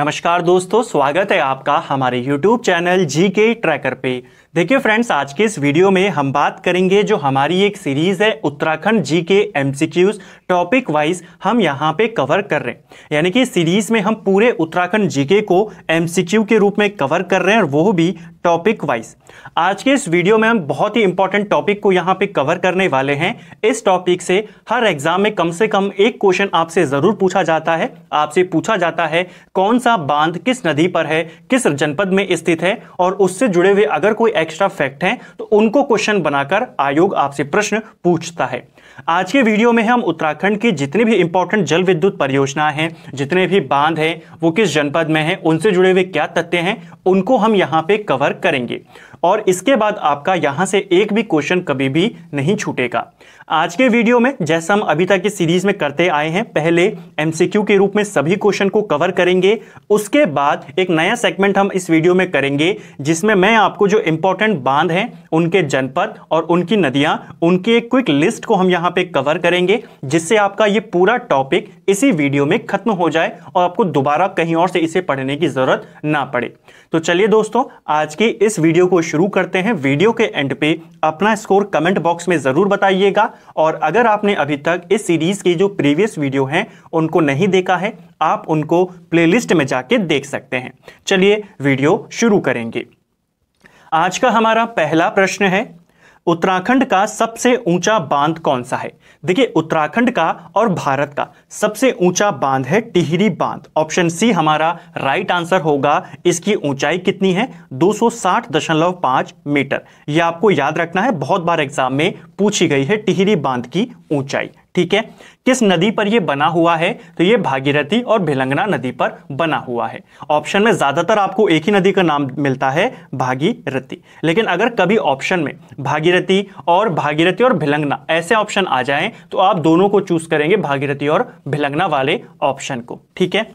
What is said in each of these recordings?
नमस्कार दोस्तों स्वागत है आपका हमारे YouTube चैनल जी के ट्रैकर पे देखिए फ्रेंड्स आज के इस वीडियो में हम बात करेंगे जो हमारी एक सीरीज़ है उत्तराखंड जी के एम टॉपिक वाइज हम यहाँ पे कवर कर रहे हैं यानी कि सीरीज़ में हम पूरे उत्तराखंड जी के को एम के रूप में कवर कर रहे हैं और वो भी टॉपिक वाइज आज के इस वीडियो में हम बहुत ही इंपॉर्टेंट टॉपिक को यहां पे कवर करने वाले हैं इस टॉपिक से हर एग्जाम में कम से कम एक क्वेश्चन आपसे जरूर पूछा जाता है आपसे पूछा जाता है कौन सा बांध किस नदी पर है किस जनपद में स्थित है और उससे जुड़े हुए अगर कोई एक्स्ट्रा फैक्ट है तो उनको क्वेश्चन बनाकर आयोग आपसे प्रश्न पूछता है आज के वीडियो में हम उत्तराखंड की जितनी भी इंपॉर्टेंट जल विद्युत परियोजना है जितने भी बांध है वो किस जनपद में है उनसे जुड़े हुए क्या तथ्य हैं उनको हम यहां पर कवर करेंगे और इसके बाद आपका यहां से एक भी क्वेश्चन कभी भी नहीं छूटेगा आज के वीडियो में जैसा हम अभी तक इस सीरीज में करते आए हैं पहले एमसीक्यू के रूप में सभी क्वेश्चन को कवर करेंगे उसके बाद एक नया सेगमेंट हम इस वीडियो में करेंगे जिसमें मैं आपको जो इंपॉर्टेंट बांध हैं उनके जनपद और उनकी नदियां उनकी एक क्विक लिस्ट को हम यहाँ पे कवर करेंगे जिससे आपका ये पूरा टॉपिक इसी वीडियो में खत्म हो जाए और आपको दोबारा कहीं और से इसे पढ़ने की जरूरत ना पड़े तो चलिए दोस्तों आज के इस वीडियो को शुरू करते हैं वीडियो के एंड पे अपना स्कोर कमेंट बॉक्स में जरूर बताइएगा और अगर आपने अभी तक इस सीरीज़ के जो प्रीवियस वीडियो हैं उनको नहीं देखा है आप उनको प्लेलिस्ट में जाके देख सकते हैं चलिए वीडियो शुरू करेंगे आज का हमारा पहला प्रश्न है उत्तराखंड का सबसे ऊंचा बांध कौन सा है देखिए उत्तराखंड का और भारत का सबसे ऊंचा बांध है टिहरी बांध ऑप्शन सी हमारा राइट आंसर होगा इसकी ऊंचाई कितनी है 260.5 मीटर यह आपको याद रखना है बहुत बार एग्जाम में पूछी गई है टिहरी बांध की ऊंचाई ठीक है किस नदी पर यह बना हुआ है तो ये भागीरथी और भिलंगना नदी पर बना हुआ है ऑप्शन में ज्यादातर आपको एक ही नदी का नाम मिलता है भागीरथी लेकिन अगर कभी ऑप्शन में भागीरथी और भागीरथी और भिलंगना ऐसे ऑप्शन आ जाए तो आप दोनों को चूज करेंगे भागीरथी और भिलंगना वाले ऑप्शन को ठीक है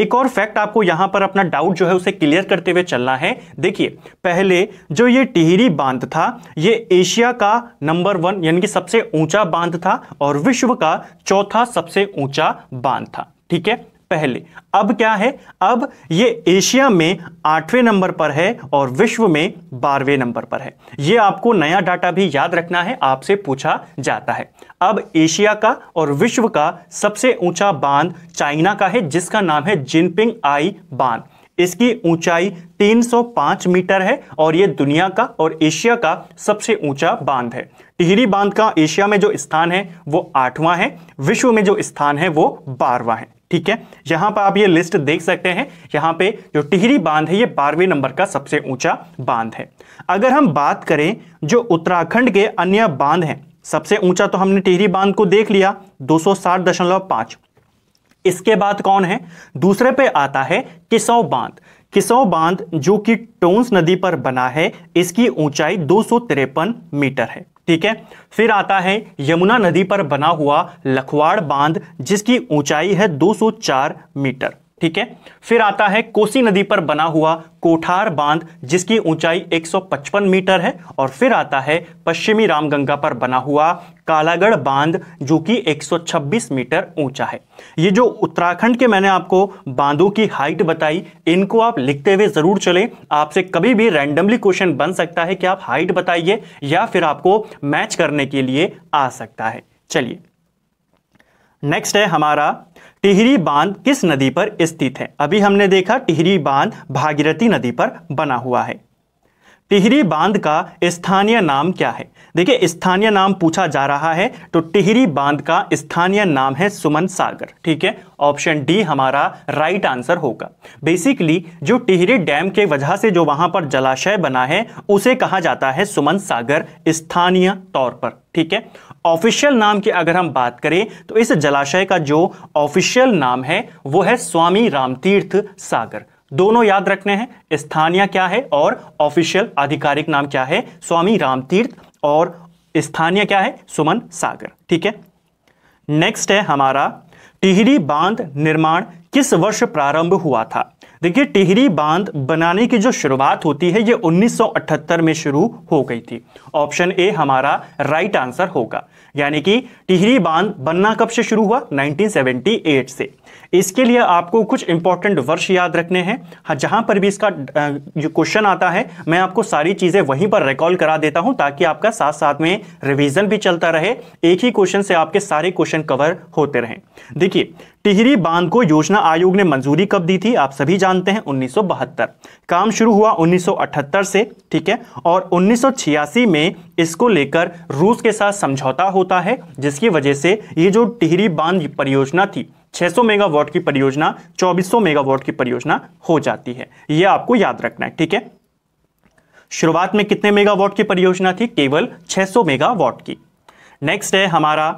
एक और फैक्ट आपको यहां पर अपना डाउट जो है उसे क्लियर करते हुए चलना है देखिए पहले जो ये टिहरी बांध था यह एशिया का नंबर वन यानी कि सबसे ऊंचा बांध था और विश्व विश्व का चौथा सबसे ऊंचा बांध था ठीक है पहले अब क्या है अब ये एशिया में आठवें नंबर पर है और विश्व में बारहवें नंबर पर है ये आपको नया डाटा भी याद रखना है आपसे पूछा जाता है अब एशिया का और विश्व का सबसे ऊंचा बांध चाइना का है जिसका नाम है जिनपिंग आई बांध इसकी ऊंचाई 305 मीटर है और यह दुनिया का और एशिया का सबसे ऊंचा बांध है टिहरी बांध का एशिया में जो स्थान है वो आठवां है विश्व में जो स्थान है वो बारहवां है ठीक है यहां पर आप ये लिस्ट देख सकते हैं यहां पे जो टिहरी बांध है ये बारहवें नंबर का सबसे ऊंचा बांध है अगर हम बात करें जो उत्तराखंड के अन्य बांध हैं सबसे ऊंचा तो हमने टिहरी बांध को देख लिया 260.5 इसके बाद कौन है दूसरे पे आता है किसौ बांध किसौ बांध जो कि टोन्स नदी पर बना है इसकी ऊंचाई दो मीटर है ठीक है फिर आता है यमुना नदी पर बना हुआ लखवाड़ बांध जिसकी ऊंचाई है 204 मीटर ठीक है फिर आता है कोसी नदी पर बना हुआ कोठार बांध जिसकी ऊंचाई 155 मीटर है और फिर आता है पश्चिमी रामगंगा पर बना हुआ कालागढ़ बांध जो कि 126 मीटर ऊंचा है ये जो उत्तराखंड के मैंने आपको बांधों की हाइट बताई इनको आप लिखते हुए ज़रूर चलें आपसे कभी भी रैंडमली क्वेश्चन बन सकता है कि आप हाइट बताइए या फिर आपको मैच करने के लिए आ सकता है चलिए नेक्स्ट है हमारा टिहरी बांध किस नदी पर स्थित है अभी हमने देखा टिहरी बांध भागीरथी नदी पर बना हुआ है टिहरी बांध का स्थानीय नाम क्या है देखिए स्थानीय नाम पूछा जा रहा है तो टिहरी बांध का स्थानीय नाम है सुमन सागर ठीक है ऑप्शन डी हमारा राइट आंसर होगा बेसिकली जो टिहरी डैम के वजह से जो वहां पर जलाशय बना है उसे कहा जाता है सुमन सागर स्थानीय तौर पर ठीक है ऑफिशियल नाम की अगर हम बात करें तो इस जलाशय का जो ऑफिशियल नाम है वो है स्वामी रामतीर्थ सागर दोनों याद रखने हैं स्थानीय क्या है और ऑफिशियल आधिकारिक नाम क्या है स्वामी रामतीर्थ और स्थानीय क्या है सुमन सागर ठीक है नेक्स्ट है हमारा टिहरी बांध निर्माण किस वर्ष प्रारंभ हुआ था देखिए टिहरी बांध बनाने की जो शुरुआत होती है ये 1978 में शुरू हो गई थी ऑप्शन ए हमारा राइट आंसर होगा यानी कि टिहरी बांध बनना कब से शुरू हुआ 1978 से इसके लिए आपको कुछ इंपॉर्टेंट वर्ष याद रखने हैं हाँ जहां पर भी इसका जो क्वेश्चन आता है मैं आपको सारी चीज़ें वहीं पर रिकॉल करा देता हूं ताकि आपका साथ साथ में रिविजन भी चलता रहे एक ही क्वेश्चन से आपके सारे क्वेश्चन कवर होते रहें देखिए टिहरी बांध को योजना आयोग ने मंजूरी कब दी थी आप सभी जानते हैं उन्नीस काम शुरू हुआ उन्नीस से ठीक है और उन्नीस में इसको लेकर रूस के साथ समझौता होता है जिसकी वजह से ये जो टिहरी बांध परियोजना थी 600 मेगावाट की परियोजना 2400 मेगावाट की परियोजना हो जाती है यह आपको याद रखना है ठीक है शुरुआत में कितने मेगावाट की परियोजना थी केवल 600 मेगावाट की नेक्स्ट है हमारा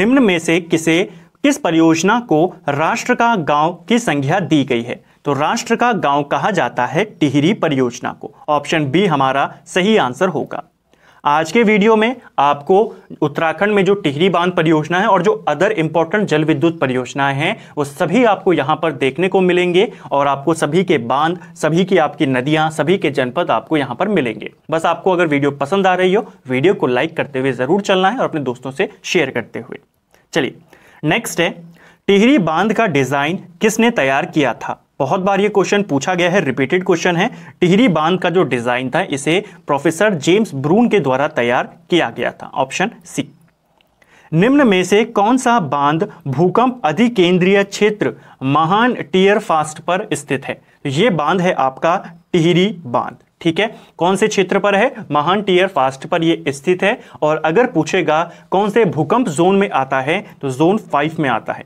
निम्न में से किसे किस परियोजना को राष्ट्र का गांव की संख्या दी गई है तो राष्ट्र का गांव कहा जाता है टिहरी परियोजना को ऑप्शन बी हमारा सही आंसर होगा आज के वीडियो में आपको उत्तराखंड में जो टिहरी बांध परियोजना है और जो अदर इंपॉर्टेंट जल विद्युत परियोजनाएं हैं वो सभी आपको यहां पर देखने को मिलेंगे और आपको सभी के बांध सभी की आपकी नदियां सभी के जनपद आपको यहां पर मिलेंगे बस आपको अगर वीडियो पसंद आ रही हो वीडियो को लाइक करते हुए ज़रूर चलना है और अपने दोस्तों से शेयर करते हुए चलिए नेक्स्ट है टिहरी बांध का डिज़ाइन किसने तैयार किया था बहुत बार ये क्वेश्चन पूछा गया है रिपीटेड क्वेश्चन है टिहरी बांध का जो डिज़ाइन था इसे प्रोफेसर जेम्स ब्रून के द्वारा तैयार किया गया था ऑप्शन सी निम्न में से कौन सा बांध भूकंप अधिकेंद्रीय क्षेत्र महान टीयर फास्ट पर स्थित है तो ये बांध है आपका टिहरी बांध ठीक है कौन से क्षेत्र पर है महान टीयर फास्ट पर यह स्थित है और अगर पूछेगा कौन से भूकंप जोन में आता है तो जोन फाइव में आता है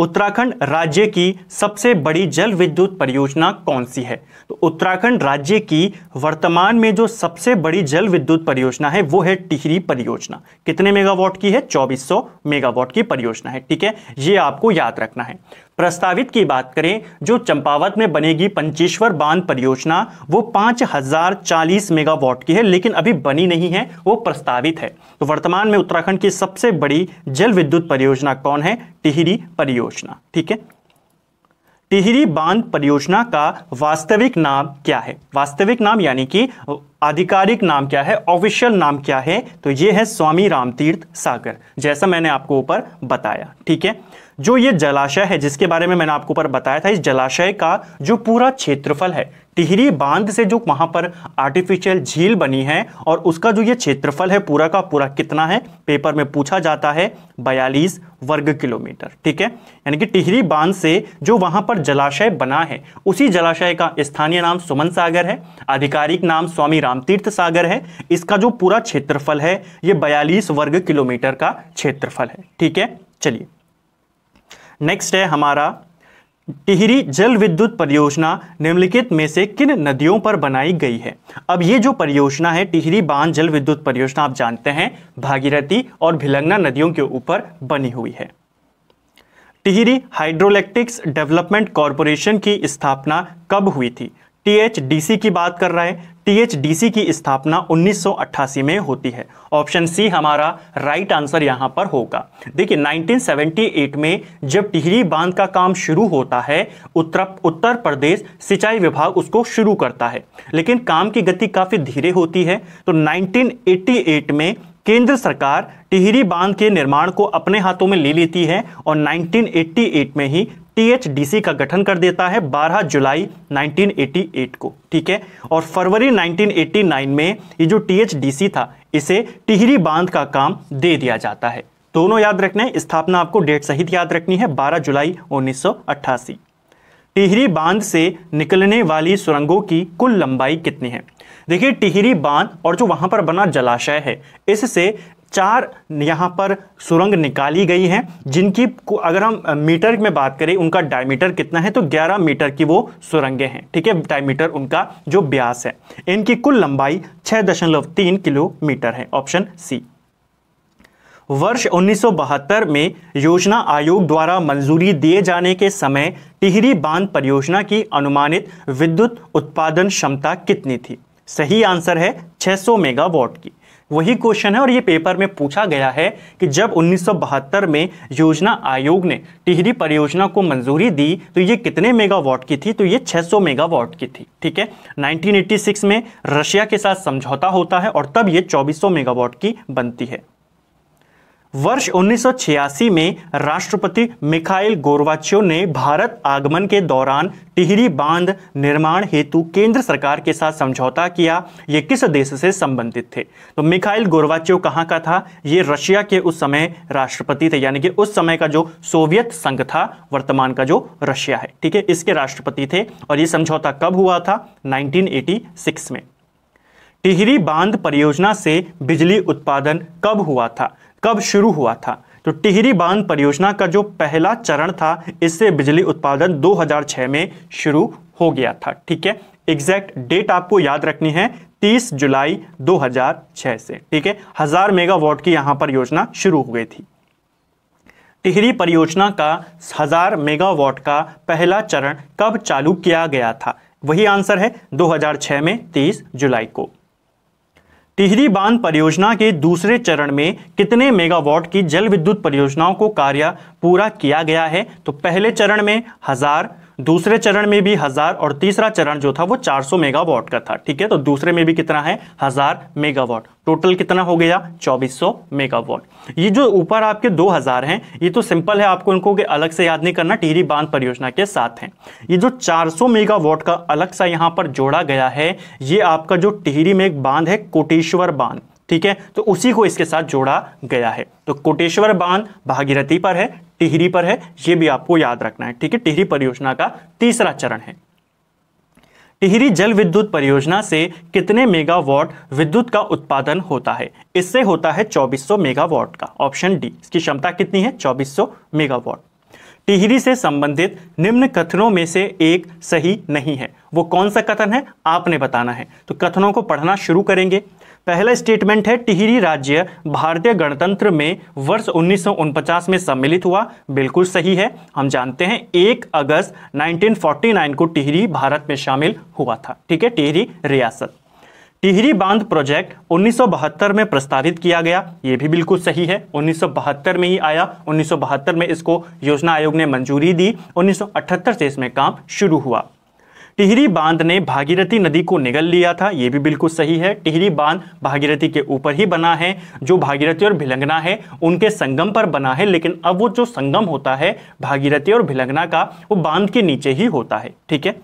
उत्तराखंड राज्य की सबसे बड़ी जल विद्युत परियोजना कौन सी है तो उत्तराखंड राज्य की वर्तमान में जो सबसे बड़ी जल विद्युत परियोजना है वो है टिहरी परियोजना कितने मेगावाट की है 2400 मेगावाट की परियोजना है ठीक है ये आपको याद रखना है प्रस्तावित की बात करें जो चंपावत में बनेगी पंचेश्वर बांध परियोजना वो पांच हजार चालीस मेगावाट की है लेकिन अभी बनी नहीं है वो प्रस्तावित है तो वर्तमान में उत्तराखंड की सबसे बड़ी जल विद्युत परियोजना कौन है टिहरी परियोजना ठीक है टिहरी बांध परियोजना का वास्तविक नाम क्या है वास्तविक नाम यानी कि आधिकारिक नाम क्या है ऑफिशियल नाम क्या है तो ये है स्वामी रामतीर्थ सागर जैसा मैंने आपको ऊपर बताया ठीक है जो ये जलाशय है जिसके बारे में मैंने आपको ऊपर बताया था इस जलाशय का जो पूरा क्षेत्रफल है टिहरी बांध से जो वहां पर आर्टिफिशियल झील बनी है और उसका जो ये क्षेत्रफल है पूरा का पूरा कितना है पेपर में पूछा जाता है बयालीस वर्ग किलोमीटर ठीक है यानी कि टिहरी बांध से जो वहां पर जलाशय बना है उसी जलाशय का स्थानीय नाम सुमन सागर है आधिकारिक नाम स्वामी रामतीर्थ सागर है इसका जो पूरा क्षेत्रफल है ये बयालीस वर्ग किलोमीटर का क्षेत्रफल है ठीक है चलिए नेक्स्ट है हमारा टिहरी जल विद्युत परियोजना निम्नलिखित में से किन नदियों पर बनाई गई है अब ये जो परियोजना है टिहरी बांध जल विद्युत परियोजना आप जानते हैं भागीरथी और भिलंगना नदियों के ऊपर बनी हुई है टिहरी हाइड्रोलैक्टिक्स डेवलपमेंट कॉरपोरेशन की स्थापना कब हुई थी टीएचडीसी की बात कर रहा है टीएचडीसी की स्थापना 1988 में होती है ऑप्शन सी हमारा राइट आंसर यहां पर होगा देखिए 1978 में जब टिहरी बांध का काम शुरू होता है उत्तर उत्तर प्रदेश सिंचाई विभाग उसको शुरू करता है लेकिन काम की गति काफ़ी धीरे होती है तो 1988 में केंद्र सरकार टिहरी बांध के निर्माण को अपने हाथों में ले लेती है और 1988 में ही टीएचडीसी का गठन कर देता है 12 जुलाई 1988 को ठीक है और फरवरी 1989 में ये जो टीएचडीसी था इसे टिहरी बांध का काम दे दिया जाता है दोनों याद रखने स्थापना आपको डेट सहित याद रखनी है 12 जुलाई 1988 टिहरी बांध से निकलने वाली सुरंगों की कुल लंबाई कितनी है देखिए टिहरी बांध और जो वहां पर बना जलाशय है इससे चार यहाँ पर सुरंग निकाली गई हैं जिनकी अगर हम मीटर में बात करें उनका डायमीटर कितना है तो 11 मीटर की वो सुरंगें हैं ठीक है डायमीटर उनका जो ब्यास है इनकी कुल लंबाई 6.3 किलोमीटर है ऑप्शन सी वर्ष 1972 में योजना आयोग द्वारा मंजूरी दिए जाने के समय टिहरी बांध परियोजना की अनुमानित विद्युत उत्पादन क्षमता कितनी थी सही आंसर है छह मेगावाट की वही क्वेश्चन है और ये पेपर में पूछा गया है कि जब उन्नीस में योजना आयोग ने टिहरी परियोजना को मंजूरी दी तो ये कितने मेगावाट की थी तो ये 600 मेगावाट की थी ठीक है 1986 में रशिया के साथ समझौता होता है और तब ये 2400 मेगावाट की बनती है वर्ष 1986 में राष्ट्रपति मिखाइल गोरवाच्यो ने भारत आगमन के दौरान टिहरी बांध निर्माण हेतु केंद्र सरकार के साथ समझौता किया ये किस देश से संबंधित थे तो मिखाइल गोरवाच्यो कहाँ का था ये रशिया के उस समय राष्ट्रपति थे यानी कि उस समय का जो सोवियत संघ था वर्तमान का जो रशिया है ठीक है इसके राष्ट्रपति थे और ये समझौता कब हुआ था नाइनटीन में टिहरी बांध परियोजना से बिजली उत्पादन कब हुआ था कब शुरू हुआ था तो टिहरी बांध परियोजना का जो पहला चरण था इससे बिजली उत्पादन 2006 में शुरू हो गया था ठीक है एग्जैक्ट डेट आपको याद रखनी है 30 जुलाई 2006 से ठीक है हजार मेगावाट की यहां पर योजना शुरू हो गई थी टिहरी परियोजना का हजार मेगावाट का पहला चरण कब चालू किया गया था वही आंसर है 2006 में 30 जुलाई को टिहरी बांध परियोजना के दूसरे चरण में कितने मेगावाट की जल विद्युत परियोजनाओं को कार्य पूरा किया गया है तो पहले चरण में हजार दूसरे चरण में भी हज़ार और तीसरा चरण जो था वो 400 मेगावाट का था ठीक है तो दूसरे में भी कितना है हज़ार मेगावाट टोटल कितना हो गया 2400 मेगावाट ये जो ऊपर आपके 2000 हैं ये तो सिंपल है आपको इनको के अलग से याद नहीं करना टिहरी बांध परियोजना के साथ हैं ये जो 400 मेगावाट का अलग सा यहां पर जोड़ा गया है ये आपका जो टिहरी में एक बांध है कोटेश्वर बांध ठीक है तो उसी को इसके साथ जोड़ा गया है तो कोटेश्वर बांध भागीरथी पर है टिहरी पर है यह भी आपको याद रखना है ठीक है टिहरी परियोजना का तीसरा चरण है टिहरी जल विद्युत परियोजना से कितने मेगावाट विद्युत का उत्पादन होता है इससे होता है 2400 मेगावाट का ऑप्शन डी इसकी क्षमता कितनी है 2400 मेगावाट टिहरी से संबंधित निम्न कथनों में से एक सही नहीं है वो कौन सा कथन है आपने बताना है तो कथनों को पढ़ना शुरू करेंगे पहला स्टेटमेंट है टिहरी राज्य भारतीय गणतंत्र में वर्ष उन्नीस में सम्मिलित हुआ बिल्कुल सही है हम जानते हैं एक अगस्त 1949 को टिहरी भारत में शामिल हुआ था ठीक है टिहरी रियासत टिहरी बांध प्रोजेक्ट 1972 में प्रस्तावित किया गया ये भी बिल्कुल सही है 1972 में ही आया 1972 में इसको योजना आयोग ने मंजूरी दी 1978 से इसमें काम शुरू हुआ टिहरी बांध ने भागीरथी नदी को निगल लिया था यह भी बिल्कुल सही है टिहरी बांध भागीरथी के ऊपर ही बना है जो भागीरथी और भिलंगना है उनके संगम पर बना है लेकिन अब वो जो संगम होता है भागीरथी और भिलंगना का वो बांध के नीचे ही होता है ठीक है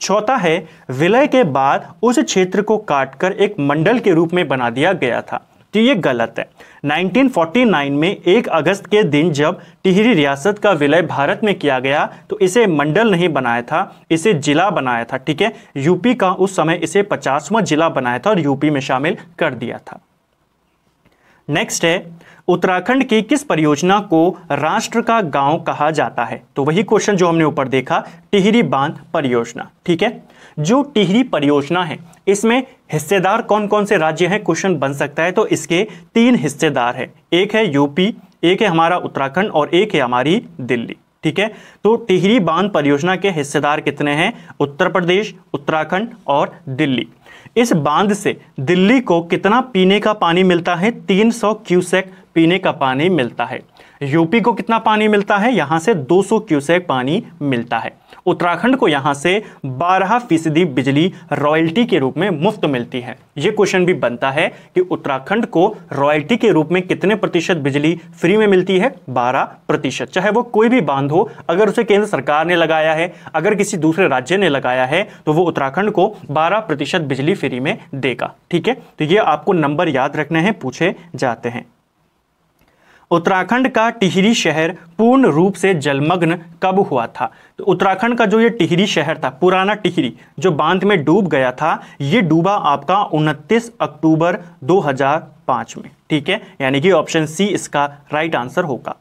चौथा है विलय के बाद उस क्षेत्र को काटकर एक मंडल के रूप में बना दिया गया था कि ये गलत है 1949 में एक अगस्त के दिन जब टिहरी रियासत का विलय भारत में किया गया तो इसे मंडल नहीं बनाया था इसे जिला बनाया था ठीक है यूपी का उस समय इसे पचासवा जिला बनाया था और यूपी में शामिल कर दिया था नेक्स्ट है उत्तराखंड की किस परियोजना को राष्ट्र का गांव कहा जाता है तो वही क्वेश्चन जो हमने ऊपर देखा टिहरी बांध परियोजना ठीक है जो टिहरी परियोजना है इसमें हिस्सेदार कौन कौन से राज्य हैं क्वेश्चन बन सकता है तो इसके तीन हिस्सेदार हैं एक है यूपी एक है हमारा उत्तराखंड और एक है हमारी दिल्ली ठीक है तो टिहरी बांध परियोजना के हिस्सेदार कितने हैं उत्तर प्रदेश उत्तराखंड और दिल्ली इस बांध से दिल्ली को कितना पीने का पानी मिलता है 300 क्यूसेक पीने का पानी मिलता है यूपी को कितना पानी मिलता है यहाँ से 200 क्यूसेक पानी मिलता है उत्तराखंड को यहाँ से 12 फीसदी बिजली रॉयल्टी के रूप में मुफ्त मिलती है ये क्वेश्चन भी बनता है कि उत्तराखंड को रॉयल्टी के रूप में कितने प्रतिशत बिजली फ्री में मिलती है 12 प्रतिशत चाहे वो कोई भी बांध हो अगर उसे केंद्र सरकार ने लगाया है अगर किसी दूसरे राज्य ने लगाया है तो वो उत्तराखंड को बारह प्रतिशत बिजली फ्री में देगा ठीक है तो ये आपको नंबर याद रखने हैं पूछे जाते हैं उत्तराखंड का टिहरी शहर पूर्ण रूप से जलमग्न कब हुआ था तो उत्तराखंड का जो ये टिहरी शहर था पुराना टिहरी जो बांध में डूब गया था ये डूबा आपका 29 अक्टूबर 2005 में ठीक है यानी कि ऑप्शन सी इसका राइट आंसर होगा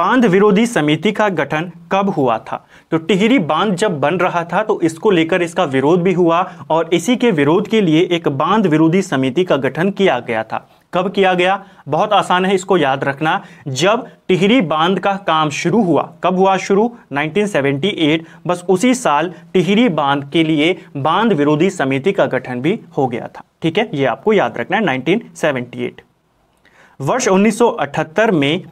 बांध विरोधी समिति का गठन कब हुआ था तो टिहरी बांध जब बन रहा था तो इसको लेकर इसका विरोध भी हुआ और इसी के विरोध के लिए एक बांध विरोधी समिति का गठन किया गया था कब किया गया बहुत आसान है इसको याद रखना जब टिहरी बांध का काम शुरू हुआ कब हुआ शुरू 1978 बस उसी साल टिहरी बांध के लिए बांध विरोधी समिति का गठन भी हो गया था ठीक है ये आपको याद रखना है 1978 वर्ष 1978 में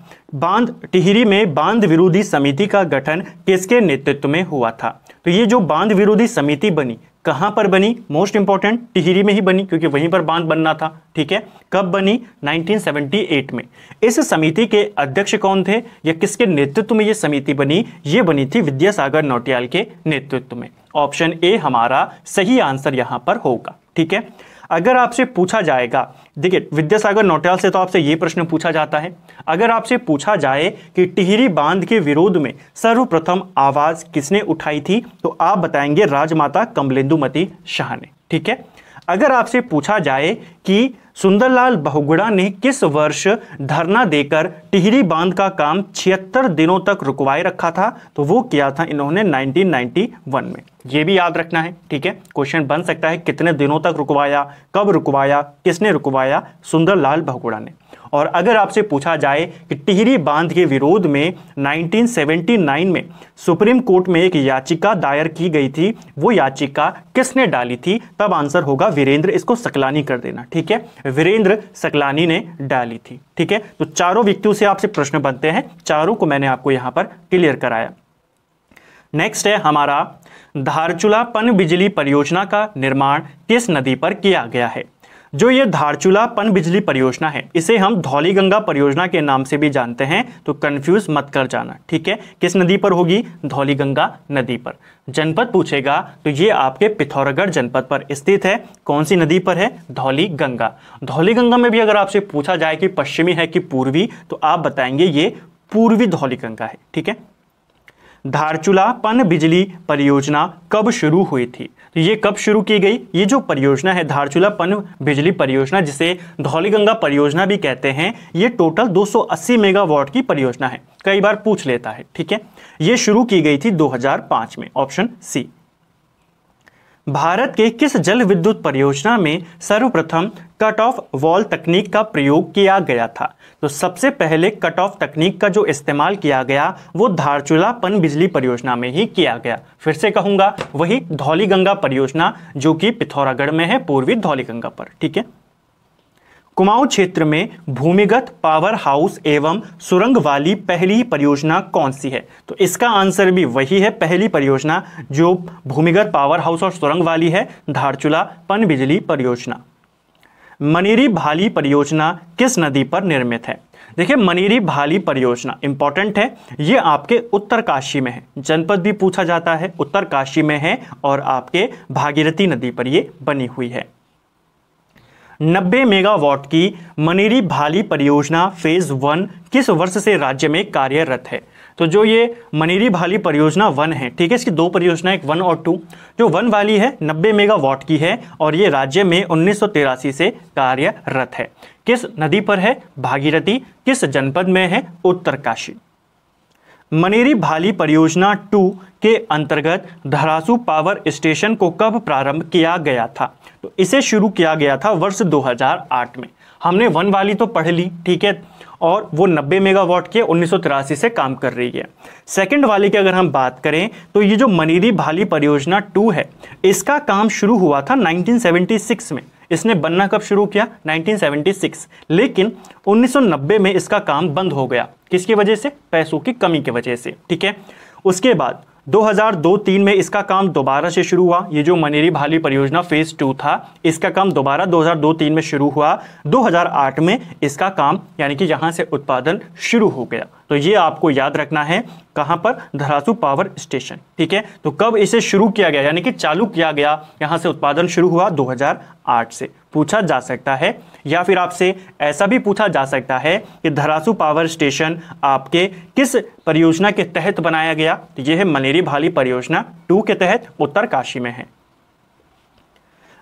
बांध टिहरी में बांध विरोधी समिति का गठन किसके नेतृत्व में हुआ था तो ये जो बांध विरोधी समिति बनी कहां पर बनी मोस्ट इंपॉर्टेंट टिहरी में ही बनी क्योंकि वहीं पर बांध बनना था ठीक है कब बनी 1978 में इस समिति के अध्यक्ष कौन थे या किसके नेतृत्व में यह समिति बनी यह बनी थी विद्यासागर नौटियाल के नेतृत्व में ऑप्शन ए हमारा सही आंसर यहां पर होगा ठीक है अगर आपसे पूछा जाएगा देखिए विद्यासागर नौटियाल से तो आपसे ये प्रश्न पूछा जाता है अगर आपसे पूछा जाए कि टिहरी बांध के विरोध में सर्वप्रथम आवाज किसने उठाई थी तो आप बताएंगे राजमाता कमलेंदुमती शाह ने ठीक है अगर आपसे पूछा जाए कि सुंदरलाल बहुगुड़ा ने किस वर्ष धरना देकर टिहरी बांध का काम छिहत्तर दिनों तक रुकवाए रखा था तो वो किया था इन्होंने 1991 में ये भी याद रखना है ठीक है क्वेश्चन बन सकता है कितने दिनों तक रुकवाया कब रुकवाया किसने रुकवाया सुंदरलाल बहुगुड़ा ने और अगर आपसे पूछा जाए कि टिहरी बांध के विरोध में 1979 में सुप्रीम कोर्ट में एक याचिका दायर की गई थी वो याचिका किसने डाली थी तब आंसर होगा वीरेंद्र इसको सकलानी कर देना ठीक है वीरेंद्र सकलानी ने डाली थी ठीक है तो चारों व्यक्तियों से आपसे प्रश्न बनते हैं चारों को मैंने आपको यहां पर क्लियर कराया नेक्स्ट है हमारा धारचूला पन बिजली परियोजना का निर्माण किस नदी पर किया गया है जो ये धारचूला पन बिजली परियोजना है इसे हम धौली गंगा परियोजना के नाम से भी जानते हैं तो कंफ्यूज मत कर जाना ठीक है किस नदी पर होगी धौली गंगा नदी पर जनपद पूछेगा तो ये आपके पिथौरागढ़ जनपद पर स्थित है कौन सी नदी पर है धौली गंगा धौली गंगा में भी अगर आपसे पूछा जाए कि पश्चिमी है कि पूर्वी तो आप बताएंगे ये पूर्वी धौली गंगा है ठीक है धारचूला पन बिजली परियोजना कब शुरू हुई थी तो ये कब शुरू की गई ये जो परियोजना है धारचूला पन बिजली परियोजना जिसे धौलीगंगा परियोजना भी कहते हैं ये टोटल 280 मेगावाट की परियोजना है कई बार पूछ लेता है ठीक है ये शुरू की गई थी 2005 में ऑप्शन सी भारत के किस जल विद्युत परियोजना में सर्वप्रथम कट ऑफ वॉल तकनीक का प्रयोग किया गया था तो सबसे पहले कट ऑफ तकनीक का जो इस्तेमाल किया गया वो धारचूला पन बिजली परियोजना में ही किया गया फिर से कहूंगा वही धौली गंगा परियोजना जो कि पिथौरागढ़ में है पूर्वी धौली गंगा पर ठीक है कुमाऊं क्षेत्र में भूमिगत पावर हाउस एवं सुरंग वाली पहली परियोजना कौन सी है तो इसका आंसर भी वही है पहली परियोजना जो भूमिगत पावर हाउस और सुरंग वाली है धारचूला पन बिजली परियोजना मनीरी भाली परियोजना किस नदी पर निर्मित है देखिए मनीरी भाली परियोजना इंपॉर्टेंट है ये आपके उत्तरकाशी में है जनपद भी पूछा जाता है उत्तरकाशी में है और आपके भागीरथी नदी पर ये बनी हुई है 90 मेगावाट की मनेरी भाली परियोजना फेज वन किस वर्ष से राज्य में कार्यरत है तो जो ये मनेरी भाली परियोजना वन है ठीक है इसकी दो परियोजना एक वन और टू जो वन वाली है 90 मेगावाट की है और ये राज्य में उन्नीस से कार्यरत है किस नदी पर है भागीरथी किस जनपद में है उत्तरकाशी मनेरी भाली परियोजना टू के अंतर्गत धरासू पावर स्टेशन को कब प्रारंभ किया गया था तो इसे शुरू किया गया था वर्ष 2008 में हमने वन वाली तो पढ़ ली ठीक है और वो 90 मेगावाट के उन्नीस से काम कर रही है सेकंड वाली की अगर हम बात करें तो ये जो मनीरी भाली परियोजना टू है इसका काम शुरू हुआ था 1976 में इसने बनना कब शुरू किया 1976 लेकिन 1990 में इसका काम बंद हो गया किसकी वजह से पैसों की कमी की वजह से ठीक है उसके बाद 2002-3 में इसका काम दोबारा से शुरू हुआ ये जो मनेरी भाली परियोजना फेज टू था इसका काम दोबारा 2002-3 में शुरू हुआ 2008 में इसका काम यानी कि यहाँ से उत्पादन शुरू हो गया तो ये आपको याद रखना है कहां पर धरासू पावर स्टेशन ठीक है तो कब इसे शुरू किया गया यानी कि चालू किया गया यहां से उत्पादन शुरू हुआ 2008 से पूछा जा सकता है या फिर आपसे ऐसा भी पूछा जा सकता है कि धरासू पावर स्टेशन आपके किस परियोजना के तहत बनाया गया तो यह है मनेरी भाली परियोजना टू के तहत उत्तरकाशी में है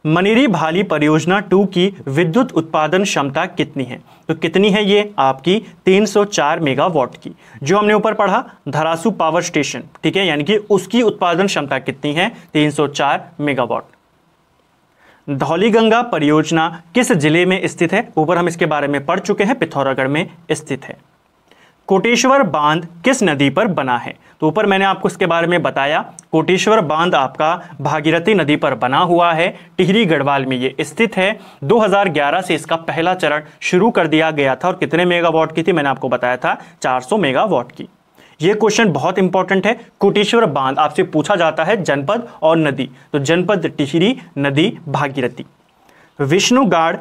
मनेरी भाली परियोजना टू की विद्युत उत्पादन क्षमता कितनी है तो कितनी है ये आपकी 304 मेगावाट की जो हमने ऊपर पढ़ा धरासू पावर स्टेशन ठीक है यानी कि उसकी उत्पादन क्षमता कितनी है 304 मेगावाट धौलीगंगा परियोजना किस जिले में स्थित है ऊपर हम इसके बारे में पढ़ चुके हैं पिथौरागढ़ में स्थित है कोटेश्वर बांध किस नदी पर बना है तो ऊपर मैंने आपको इसके बारे में बताया कोटेश्वर बांध आपका भागीरथी नदी पर बना हुआ है टिहरी गढ़वाल में ये स्थित है 2011 से इसका पहला चरण शुरू कर दिया गया था और कितने मेगावाट की थी मैंने आपको बताया था 400 मेगावाट की ये क्वेश्चन बहुत इंपॉर्टेंट है कोटेश्वर बांध आपसे पूछा जाता है जनपद और नदी तो जनपद टिहरी नदी भागीरथी विष्णुगाड़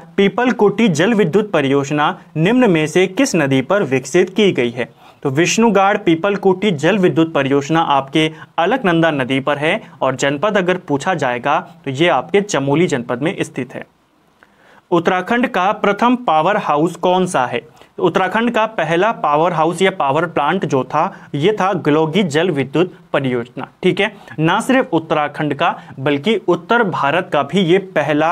कोटी जल विद्युत परियोजना निम्न में से किस नदी पर विकसित की गई है तो विष्णुगाड़ कोटी जल विद्युत परियोजना आपके अलकनंदा नदी पर है और जनपद अगर पूछा जाएगा तो ये आपके चमोली जनपद में स्थित है उत्तराखंड का प्रथम पावर हाउस कौन सा है उत्तराखंड का पहला पावर हाउस या पावर प्लांट जो था यह था ग्लोगी जल विद्युत परियोजना ठीक है ना सिर्फ उत्तराखंड का बल्कि उत्तर भारत का भी ये पहला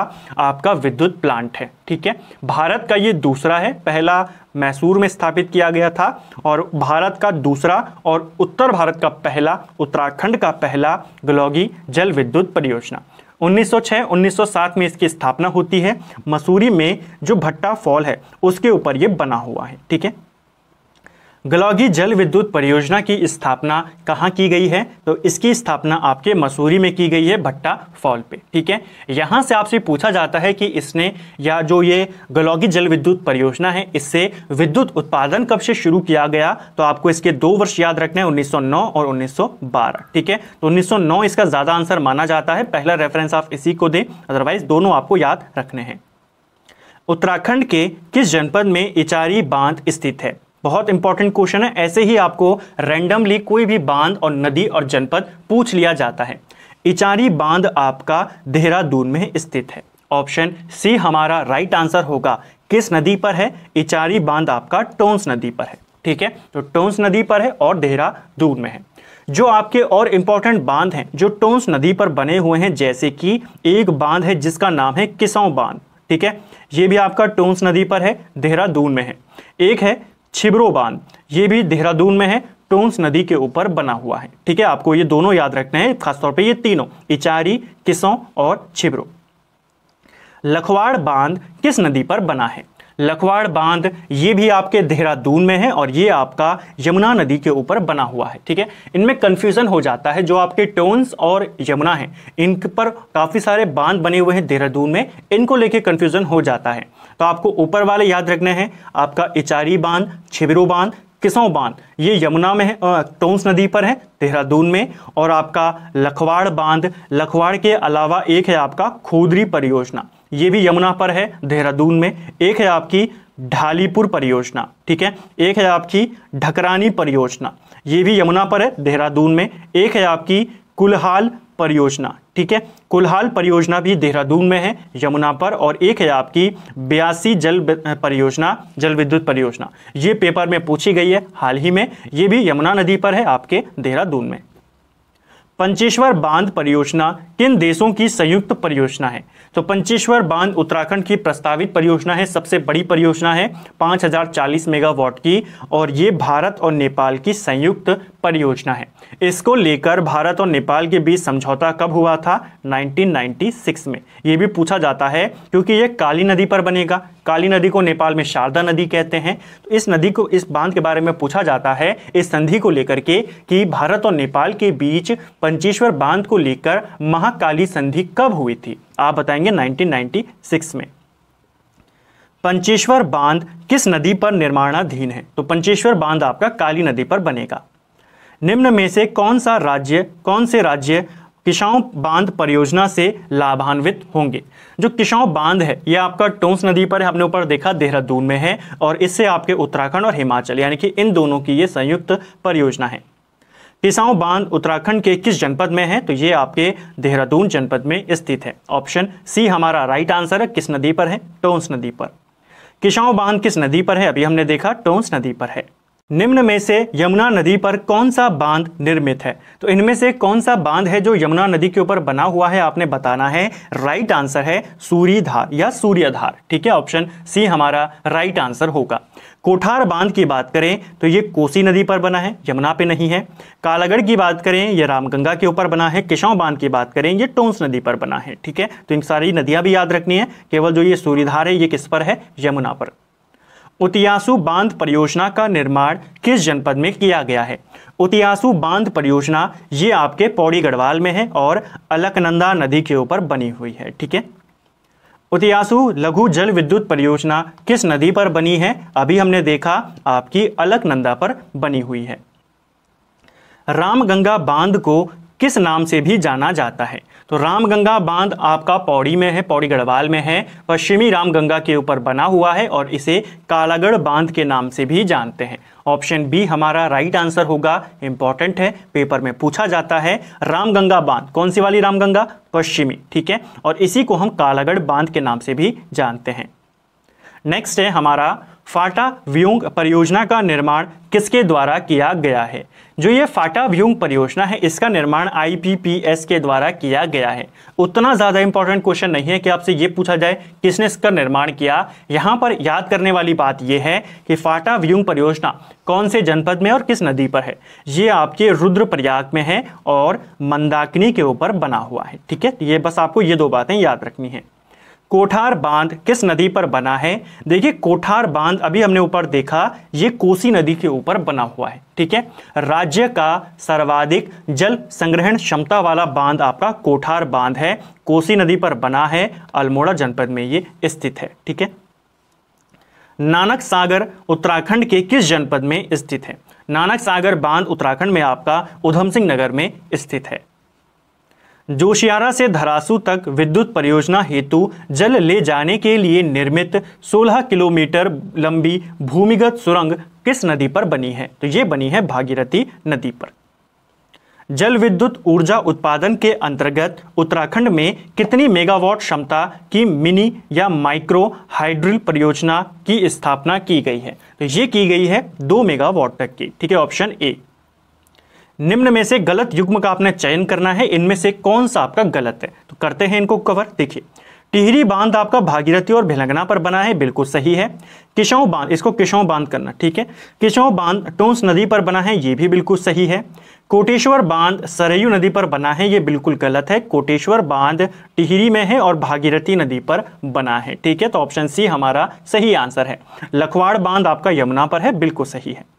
आपका विद्युत प्लांट है ठीक है भारत का ये दूसरा है पहला मैसूर में स्थापित किया गया था और भारत का दूसरा और उत्तर भारत का पहला उत्तराखंड का पहला ग्लोगी जल विद्युत परियोजना 1906 1907 में इसकी स्थापना होती है मसूरी में जो भट्टा फॉल है उसके ऊपर ये बना हुआ है ठीक है गलौगी जल विद्युत परियोजना की स्थापना कहाँ की गई है तो इसकी स्थापना आपके मसूरी में की गई है भट्टा फॉल पे ठीक है यहाँ से आपसे पूछा जाता है कि इसने या जो ये गलौगी जल विद्युत परियोजना है इससे विद्युत उत्पादन कब से शुरू किया गया तो आपको इसके दो वर्ष याद रखना है 1909 और 1912 ठीक है तो 1909 इसका ज़्यादा आंसर माना जाता है पहला रेफरेंस आप इसी को दें अदरवाइज दोनों आपको याद रखने हैं उत्तराखंड के किस जनपद में इचारी बांध स्थित है बहुत इंपॉर्टेंट क्वेश्चन है ऐसे ही आपको रैंडमली कोई भी बांध और नदी और जनपद पूछ लिया जाता है इचारी बांध आपका देहरादून में स्थित है ऑप्शन सी हमारा राइट आंसर होगा किस नदी पर है इचारी बांध आपका टोंस नदी पर है ठीक है तो टोंस नदी पर है और देहरादून में है जो आपके और इंपॉर्टेंट बांध हैं जो टोंस नदी पर बने हुए हैं जैसे कि एक बांध है जिसका नाम है किसौ बांध ठीक है ये भी आपका टोंस नदी पर है देहरादून में है एक है छिबरो बांध ये भी देहरादून में है टोन्स नदी के ऊपर बना हुआ है ठीक है आपको ये दोनों याद रखने हैं खासतौर पे ये तीनों इचारी किसों और छिबरो लखवाड़ बांध किस नदी पर बना है लखवाड़ बांध ये भी आपके देहरादून में है और ये आपका यमुना नदी के ऊपर बना हुआ है ठीक है इनमें कन्फ्यूज़न हो जाता है जो आपके टोन्स और यमुना है इन पर काफ़ी सारे बांध बने हुए हैं देहरादून में इनको लेके कन्फ्यूज़न हो जाता है तो आपको ऊपर वाले याद रखने हैं आपका इचारी बांध छिबरू बांध किसों बांध ये यमुना में है टोंस नदी पर है देहरादून में और आपका लखवाड़ बांध लखवाड़ के अलावा एक है आपका खोदरी परियोजना ये भी यमुना पर है देहरादून में एक है आपकी ढालीपुर परियोजना ठीक है एक है आपकी ढकरानी परियोजना ये भी यमुना पर है देहरादून में एक है आपकी कुलहाल परियोजना ठीक है कुलहाल परियोजना भी देहरादून में है यमुना पर और एक है आपकी बयासी जल परियोजना जल विद्युत परियोजना ये पेपर में पूछी गई है हाल ही में ये भी यमुना नदी पर है आपके देहरादून में पंचेश्वर बांध परियोजना किन देशों की संयुक्त परियोजना है तो पंचेश्वर बांध उत्तराखंड की प्रस्तावित परियोजना है सबसे बड़ी परियोजना है 5040 मेगावाट की और ये भारत और नेपाल की संयुक्त परियोजना है इसको लेकर भारत और नेपाल के बीच समझौता कब हुआ था 1996 में ये भी पूछा जाता है क्योंकि ये काली नदी पर बनेगा काली नदी को नेपाल में शारदा नदी कहते हैं तो इस नदी को इस बांध के बारे में पूछा जाता है इस संधि को लेकर के कि भारत और नेपाल के बीच पंचेश्वर बांध को लेकर महाकाली संधि कब हुई थी आप बताएंगे 1996 में पंचेश्वर बांध किस नदी पर निर्माणाधीन है तो पंचेश्वर बांध आपका काली नदी पर बनेगा निम्न में से कौन सा राज्य कौन से राज्य किशाऊं बांध परियोजना से लाभान्वित होंगे जो किशाओं बांध है यह आपका टोंस नदी पर हमने ऊपर देखा देहरादून में है और इससे आपके उत्तराखंड और हिमाचल यानी कि इन दोनों की ये संयुक्त परियोजना है किसाओं बांध उत्तराखंड के किस जनपद में है तो ये आपके देहरादून जनपद में स्थित है ऑप्शन सी हमारा राइट आंसर है किस नदी पर है टोंस नदी पर किसाओं बांध किस नदी पर है अभी हमने देखा टोंस नदी पर है निम्न में से यमुना नदी पर कौन सा बांध निर्मित है तो इनमें से कौन सा बांध है जो यमुना नदी के ऊपर बना हुआ है आपने बताना है राइट आंसर है सूर्यधार या सूर्यधार ठीक है ऑप्शन सी हमारा राइट आंसर होगा कोठार बांध की बात करें तो ये कोसी नदी पर बना है यमुना पे नहीं है कालागढ़ की बात करें ये रामगंगा के ऊपर बना है किशों बांध की बात करें ये टोंस नदी पर बना है ठीक है तो इन सारी नदियां भी याद रखनी है केवल जो ये सूर्यधार है ये किस पर है यमुना पर उतियासु बांध परियोजना का निर्माण किस जनपद में किया गया है उतियासु बांध परियोजना ये आपके पौड़ी गढ़वाल में है और अलकनंदा नदी के ऊपर बनी हुई है ठीक है उतियासु लघु जल विद्युत परियोजना किस नदी पर बनी है अभी हमने देखा आपकी अलकनंदा पर बनी हुई है रामगंगा बांध को किस नाम से भी जाना जाता है तो रामगंगा बांध आपका पौड़ी में है पौड़ी गढ़वाल में है पश्चिमी रामगंगा के ऊपर बना हुआ है और इसे कालागढ़ बांध के नाम से भी जानते हैं ऑप्शन बी हमारा राइट आंसर होगा इंपॉर्टेंट है पेपर में पूछा जाता है रामगंगा बांध कौन सी वाली रामगंगा पश्चिमी ठीक है और इसी को हम कालागढ़ बांध के नाम से भी जानते हैं नेक्स्ट है हमारा फाटा व्यूंग परियोजना का निर्माण किसके द्वारा किया गया है जो ये फाटा व्यूंग परियोजना है इसका निर्माण आईपीपीएस के द्वारा किया गया है उतना ज़्यादा इंपॉर्टेंट क्वेश्चन नहीं है कि आपसे ये पूछा जाए किसने इसका निर्माण किया यहाँ पर याद करने वाली बात यह है कि फाटा व्यूंग परियोजना कौन से जनपद में और किस नदी पर है ये आपके रुद्रप्रयाग में है और मंदाकिनी के ऊपर बना हुआ है ठीक है ये बस आपको ये दो बातें याद रखनी है कोठार बांध किस नदी पर बना है देखिए कोठार बांध अभी हमने ऊपर देखा ये कोसी नदी के ऊपर बना हुआ है ठीक है राज्य का सर्वाधिक जल संग्रहण क्षमता वाला बांध आपका कोठार बांध है कोसी नदी पर बना है अल्मोड़ा जनपद में ये स्थित है ठीक है नानक सागर उत्तराखंड के किस जनपद में स्थित है नानक सागर बांध उत्तराखंड में आपका उधम सिंह नगर में स्थित है जोशियारा से धरासू तक विद्युत परियोजना हेतु जल ले जाने के लिए निर्मित 16 किलोमीटर लंबी भूमिगत सुरंग किस नदी पर बनी है तो ये बनी है भागीरथी नदी पर जल विद्युत ऊर्जा उत्पादन के अंतर्गत उत्तराखंड में कितनी मेगावाट क्षमता की मिनी या माइक्रो हाइड्रिल परियोजना की स्थापना की गई है तो ये की गई है दो मेगावाट तक की ठीक है ऑप्शन ए निम्न में से गलत युग्म का आपने चयन करना है इनमें से कौन सा आपका गलत है तो करते हैं इनको कवर देखिए टिहरी बांध आपका भागीरथी और भिलंगना पर बना है बिल्कुल सही है किशों बांध इसको किशों बांध करना ठीक है किशों बांध टोंस नदी पर बना है ये भी बिल्कुल सही है कोटेश्वर बांध सरयू नदी पर बना है ये बिल्कुल गलत है कोटेश्वर बांध टिहरी में है और भागीरथी नदी पर बना है ठीक है तो ऑप्शन सी हमारा सही आंसर है लखवाड़ बांध आपका यमुना पर है बिल्कुल सही है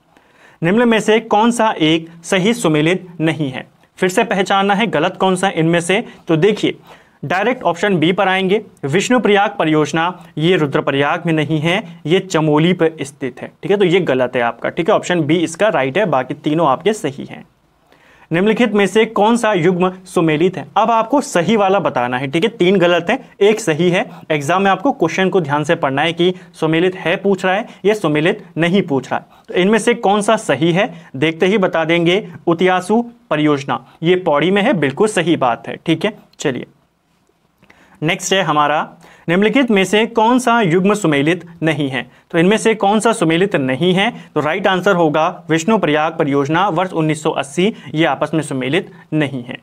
निम्न में से कौन सा एक सही सुमेलित नहीं है फिर से पहचानना है गलत कौन सा इनमें से तो देखिए डायरेक्ट ऑप्शन बी पर आएंगे विष्णु प्रयाग परियोजना ये रुद्रप्रयाग में नहीं है ये चमोली पर स्थित है ठीक है तो ये गलत है आपका ठीक है ऑप्शन बी इसका राइट है बाकी तीनों आपके सही हैं निम्नलिखित में से कौन सा युग्म सुमेलित है अब आपको सही वाला बताना है ठीक है तीन गलत हैं एक सही है एग्जाम में आपको क्वेश्चन को ध्यान से पढ़ना है कि सुमेलित है पूछ रहा है या सुमेलित नहीं पूछ रहा है तो इनमें से कौन सा सही है देखते ही बता देंगे उतियासु परियोजना ये पौड़ी में है बिल्कुल सही बात है ठीक है चलिए नेक्स्ट है हमारा निम्नलिखित में से कौन सा युग्म सुमेलित नहीं है तो इनमें से कौन सा सुमेलित नहीं है तो राइट आंसर होगा विष्णु प्रयाग परियोजना वर्ष 1980 ये आपस में सुमेलित नहीं है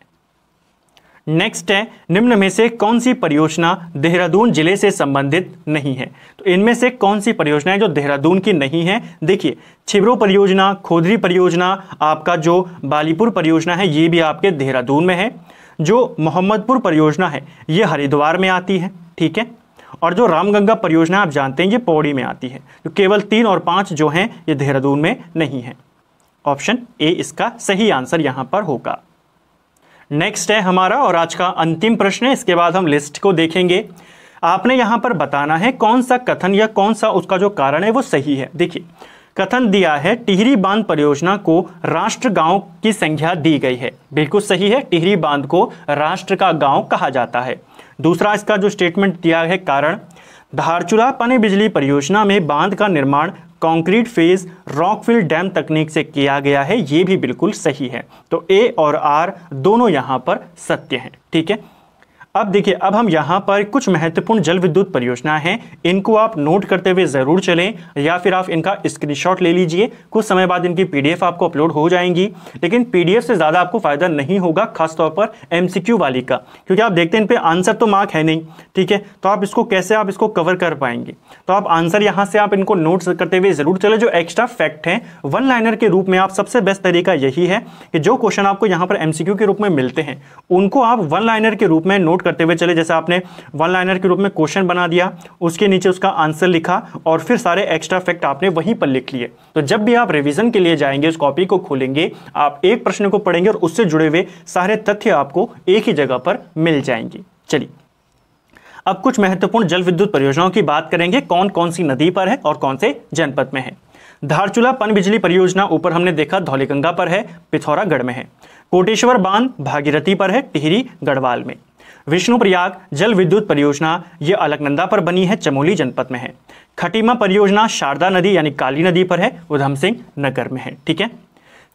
नेक्स्ट है निम्न में से कौन सी परियोजना देहरादून जिले से संबंधित नहीं है तो इनमें से कौन सी परियोजनाएं जो देहरादून की नहीं है देखिए छिबरो परियोजना खोदरी परियोजना आपका जो बालीपुर परियोजना है ये भी आपके देहरादून में है जो मोहम्मदपुर परियोजना है ये हरिद्वार में आती है ठीक है और जो रामगंगा परियोजना आप जानते हैं ये पौड़ी में आती है तो केवल तीन और पांच जो हैं ये देहरादून में नहीं है ऑप्शन ए इसका सही आंसर यहां पर होगा नेक्स्ट है हमारा और आज का अंतिम प्रश्न है इसके बाद हम लिस्ट को देखेंगे आपने यहां पर बताना है कौन सा कथन या कौन सा उसका जो कारण है वो सही है देखिए कथन दिया है टिहरी बांध परियोजना को राष्ट्र गांव की संख्या दी गई है बिल्कुल सही है टिहरी बांध को राष्ट्र का गांव कहा जाता है दूसरा इसका जो स्टेटमेंट दिया है कारण धारचूला पनी बिजली परियोजना में बांध का निर्माण कंक्रीट फेज रॉकफिल डैम तकनीक से किया गया है ये भी बिल्कुल सही है तो ए और आर दोनों यहाँ पर सत्य हैं ठीक है अब देखिए अब हम यहाँ पर कुछ महत्वपूर्ण जल विद्युत परियोजना हैं इनको आप नोट करते हुए ज़रूर चलें या फिर आप इनका स्क्रीनशॉट ले लीजिए कुछ समय बाद इनकी पीडीएफ आपको अपलोड हो जाएंगी लेकिन पीडीएफ से ज़्यादा आपको फ़ायदा नहीं होगा खासतौर पर एमसीक्यू वाली का क्योंकि आप देखते हैं इन पर आंसर तो मार्क है नहीं ठीक है तो आप इसको कैसे आप इसको कवर कर पाएंगे तो आप आंसर यहाँ से आप इनको नोट करते हुए ज़रूर चले जो एक्स्ट्रा फैक्ट हैं वन लाइनर के रूप में आप सबसे बेस्ट तरीका यही है कि जो क्वेश्चन आपको यहाँ पर एम के रूप में मिलते हैं उनको आप वन लाइनर के रूप में नोट नोट करते हुए चले जैसे आपने वन लाइनर के रूप में क्वेश्चन बना दिया उसके नीचे उसका आंसर लिखा और फिर सारे एक्स्ट्रा फैक्ट आपने वहीं पर लिख लिए तो जब भी आप रिविजन के लिए जाएंगे उस कॉपी को खोलेंगे आप एक प्रश्न को पढ़ेंगे और उससे जुड़े हुए सारे तथ्य आपको एक ही जगह पर मिल जाएंगे चलिए अब कुछ महत्वपूर्ण जल विद्युत परियोजनाओं की बात करेंगे कौन कौन सी नदी पर है और कौन से जनपद में है धारचूला पन बिजली परियोजना ऊपर हमने देखा धौलीगंगा पर है पिथौरागढ़ में है कोटेश्वर बांध भागीरथी पर है टिहरी गढ़वाल में विष्णुप्रयाग जल विद्युत परियोजना ये अलकनंदा पर बनी है चमोली जनपद में है खटीमा परियोजना शारदा नदी यानी काली नदी पर है उधम सिंह नगर में है ठीक है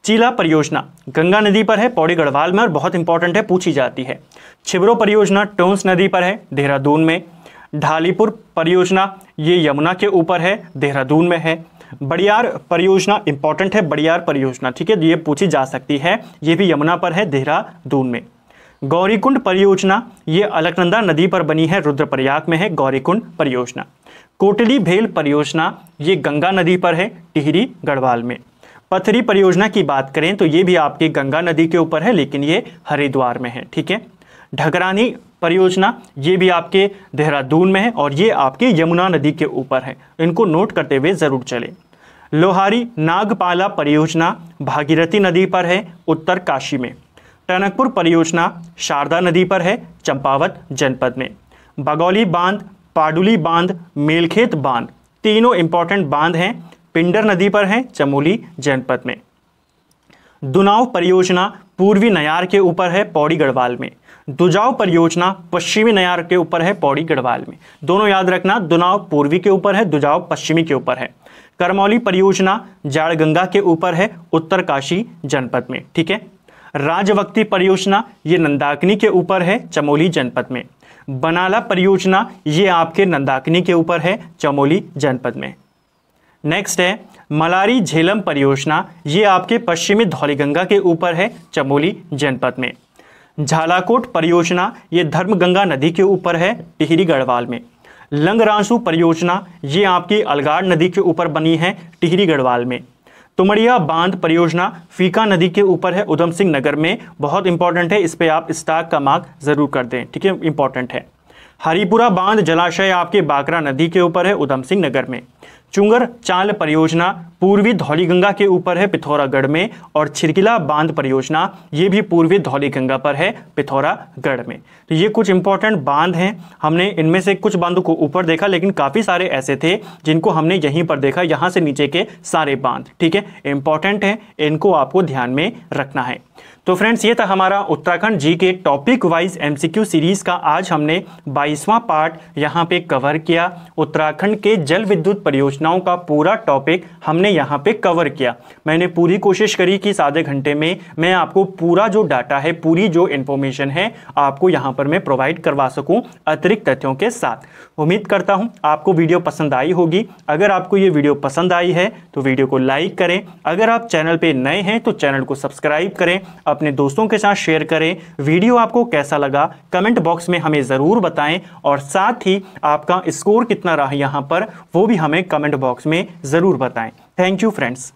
चीला परियोजना गंगा नदी पर है पौड़ी गढ़वाल में और बहुत इंपॉर्टेंट है पूछी जाती है छिबरो परियोजना टोंस नदी पर है देहरादून में ढालीपुर परियोजना ये यमुना के ऊपर है देहरादून में है बड़ियार परियोजना इंपॉर्टेंट है बड़ियार परियोजना ठीक है ये पूछी जा सकती है ये भी यमुना पर है देहरादून में गौरीकुंड परियोजना ये अलकनंदा नदी पर बनी है रुद्रप्रयाग में है गौरीकुंड परियोजना कोटली भेल परियोजना ये गंगा नदी पर है टिहरी गढ़वाल में पथरी परियोजना की बात करें तो ये भी आपके गंगा नदी के ऊपर है लेकिन ये हरिद्वार में है ठीक है ढगरानी परियोजना ये भी आपके देहरादून में है और ये आपकी यमुना नदी के ऊपर है इनको नोट करते हुए ज़रूर चले लोहारी नागपाला परियोजना भागीरथी नदी पर है उत्तर काशी में टनकपुर परियोजना शारदा नदी पर है चंपावत जनपद में बगौली बांध पाडुली बांध मेलखेत बांध तीनों इंपॉर्टेंट बांध हैं पिंडर नदी पर हैं चमोली जनपद में दुनाव परियोजना पूर्वी नयार के ऊपर है पौड़ी गढ़वाल में दुजाव परियोजना पश्चिमी नयार के ऊपर है पौड़ी गढ़वाल में दोनों याद रखना दुनाव पूर्वी के ऊपर है दुजाव पश्चिमी के ऊपर है करमौली परियोजना जाड़गंगा के ऊपर है उत्तरकाशी जनपद में ठीक है राजवक्ति परियोजना ये नंदाकिनी के ऊपर है चमोली जनपद में बनाला परियोजना ये आपके नंदाकिनी के ऊपर है चमोली जनपद में नेक्स्ट है मलारी झेलम परियोजना ये आपके पश्चिमी धौलीगंगा के ऊपर है चमोली जनपद में झालाकोट परियोजना ये धर्मगंगा नदी के ऊपर है टिहरी गढ़वाल में लंगरांसू परियोजना ये आपकी अलगाड़ नदी के ऊपर बनी है टिहरी गढ़वाल में तुमड़िया बांध परियोजना फीका नदी के ऊपर है उधम सिंह नगर में बहुत इंपॉर्टेंट है इस पर आप स्टार का मार्क जरूर कर दें ठीक है इंपॉर्टेंट है हरिपुरा बांध जलाशय आपके बाकरा नदी के ऊपर है उधम सिंह नगर में चुंगर चाल परियोजना पूर्वी धौली गंगा के ऊपर है पिथौरागढ़ में और छिरकिला बांध परियोजना ये भी पूर्वी धौली गंगा पर है पिथौरागढ़ में तो ये कुछ इंपॉर्टेंट बांध हैं हमने इनमें से कुछ बांधों को ऊपर देखा लेकिन काफ़ी सारे ऐसे थे जिनको हमने यहीं पर देखा यहाँ से नीचे के सारे बांध ठीक है इंपॉर्टेंट हैं इनको आपको ध्यान में रखना है तो फ्रेंड्स ये था हमारा उत्तराखंड जी के टॉपिक वाइज एमसीक्यू सीरीज का आज हमने 22वां पार्ट यहाँ पे कवर किया उत्तराखंड के जल विद्युत परियोजनाओं का पूरा टॉपिक हमने यहाँ पे कवर किया मैंने पूरी कोशिश करी कि इस आधे घंटे में मैं आपको पूरा जो डाटा है पूरी जो इन्फॉर्मेशन है आपको यहाँ पर मैं प्रोवाइड करवा सकूँ अतिरिक्त तथ्यों के साथ उम्मीद करता हूँ आपको वीडियो पसंद आई होगी अगर आपको ये वीडियो पसंद आई है तो वीडियो को लाइक करें अगर आप चैनल पे नए हैं तो चैनल को सब्सक्राइब करें अपने दोस्तों के साथ शेयर करें वीडियो आपको कैसा लगा कमेंट बॉक्स में हमें ज़रूर बताएं और साथ ही आपका स्कोर कितना रहा यहाँ पर वो भी हमें कमेंट बॉक्स में ज़रूर बताएँ थैंक यू फ्रेंड्स